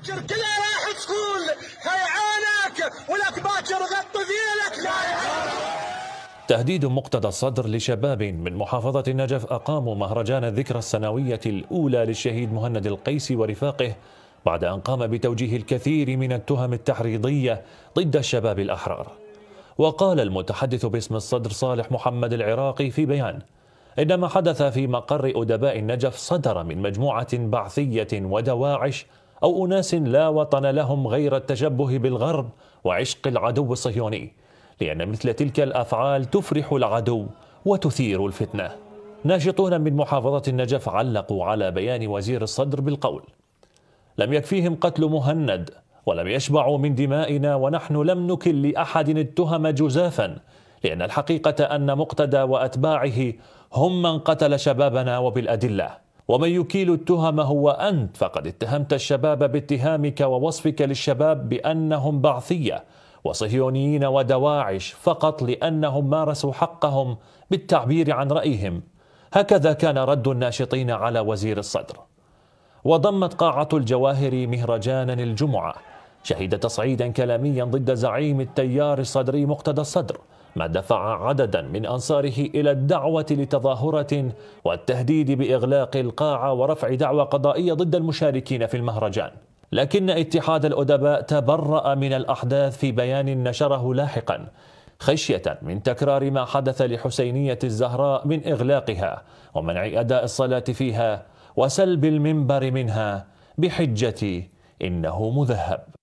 باكر كل راح تقول هيعانك ولك باكر غطي ذيلك لا تهديد مقتدى الصدر لشباب من محافظة النجف أقاموا مهرجان الذكرى السنوية الأولى للشهيد مهند القيسي ورفاقه بعد أن قام بتوجيه الكثير من التهم التحريضية ضد الشباب الأحرار وقال المتحدث باسم الصدر صالح محمد العراقي في بيان إن ما حدث في مقر أدباء النجف صدر من مجموعة بعثية ودواعش أو أناس لا وطن لهم غير التشبه بالغرب وعشق العدو الصهيوني لأن مثل تلك الأفعال تفرح العدو وتثير الفتنة ناشطون من محافظة النجف علقوا على بيان وزير الصدر بالقول لم يكفيهم قتل مهند ولم يشبعوا من دمائنا ونحن لم نكل لأحد اتهم جزافا لأن الحقيقة أن مقتدى وأتباعه هم من قتل شبابنا وبالأدلة ومن يكيل التهم هو انت فقد اتهمت الشباب باتهامك ووصفك للشباب بانهم بعثيه وصهيونيين ودواعش فقط لانهم مارسوا حقهم بالتعبير عن رايهم هكذا كان رد الناشطين على وزير الصدر وضمت قاعه الجواهر مهرجانا الجمعه شهد تصعيدا كلاميا ضد زعيم التيار الصدري مقتدى الصدر ما دفع عددا من انصاره الى الدعوه لتظاهره والتهديد باغلاق القاعه ورفع دعوى قضائيه ضد المشاركين في المهرجان لكن اتحاد الادباء تبرا من الاحداث في بيان نشره لاحقا خشيه من تكرار ما حدث لحسينيه الزهراء من اغلاقها ومنع اداء الصلاه فيها وسلب المنبر منها بحجه انه مذهب